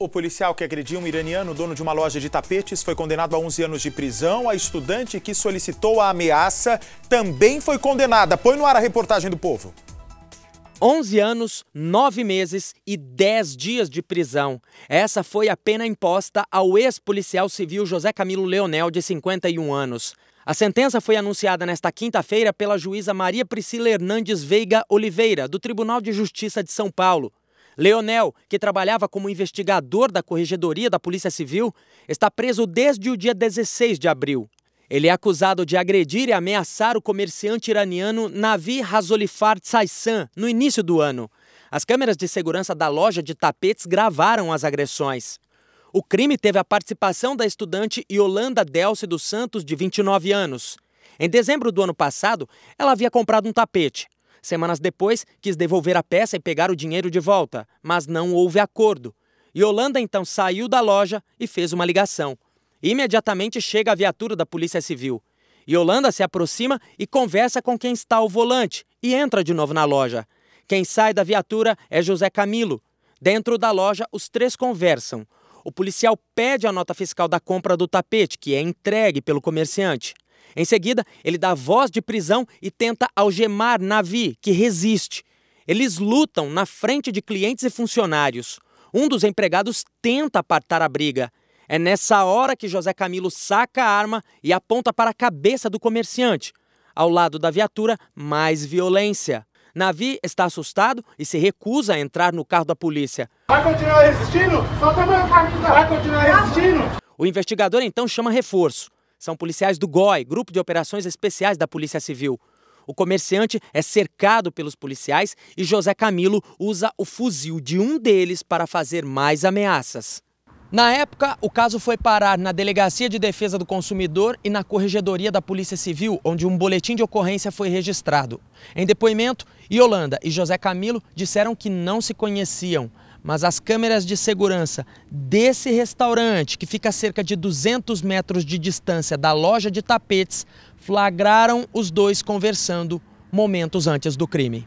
O policial que agrediu um iraniano, dono de uma loja de tapetes, foi condenado a 11 anos de prisão. A estudante que solicitou a ameaça também foi condenada. Põe no ar a reportagem do povo. 11 anos, 9 meses e 10 dias de prisão. Essa foi a pena imposta ao ex-policial civil José Camilo Leonel, de 51 anos. A sentença foi anunciada nesta quinta-feira pela juíza Maria Priscila Hernandes Veiga Oliveira, do Tribunal de Justiça de São Paulo. Leonel, que trabalhava como investigador da Corregedoria da Polícia Civil, está preso desde o dia 16 de abril. Ele é acusado de agredir e ameaçar o comerciante iraniano Navi Razolifar Tsaisan no início do ano. As câmeras de segurança da loja de tapetes gravaram as agressões. O crime teve a participação da estudante Yolanda Delce dos Santos, de 29 anos. Em dezembro do ano passado, ela havia comprado um tapete. Semanas depois, quis devolver a peça e pegar o dinheiro de volta, mas não houve acordo. Yolanda então saiu da loja e fez uma ligação. Imediatamente chega a viatura da Polícia Civil. Yolanda se aproxima e conversa com quem está ao volante e entra de novo na loja. Quem sai da viatura é José Camilo. Dentro da loja, os três conversam. O policial pede a nota fiscal da compra do tapete, que é entregue pelo comerciante. Em seguida, ele dá voz de prisão e tenta algemar Navi, que resiste. Eles lutam na frente de clientes e funcionários. Um dos empregados tenta apartar a briga. É nessa hora que José Camilo saca a arma e aponta para a cabeça do comerciante. Ao lado da viatura, mais violência. Navi está assustado e se recusa a entrar no carro da polícia. Vai continuar resistindo? Solta a minha camisa. Vai continuar resistindo? O investigador então chama reforço. São policiais do GOI, Grupo de Operações Especiais da Polícia Civil. O comerciante é cercado pelos policiais e José Camilo usa o fuzil de um deles para fazer mais ameaças. Na época, o caso foi parar na Delegacia de Defesa do Consumidor e na Corregedoria da Polícia Civil, onde um boletim de ocorrência foi registrado. Em depoimento, Yolanda e José Camilo disseram que não se conheciam mas as câmeras de segurança desse restaurante, que fica a cerca de 200 metros de distância da loja de tapetes, flagraram os dois conversando momentos antes do crime.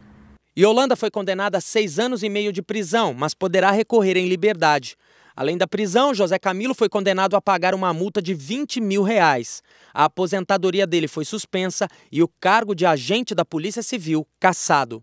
Yolanda foi condenada a seis anos e meio de prisão, mas poderá recorrer em liberdade. Além da prisão, José Camilo foi condenado a pagar uma multa de 20 mil reais. A aposentadoria dele foi suspensa e o cargo de agente da Polícia Civil cassado.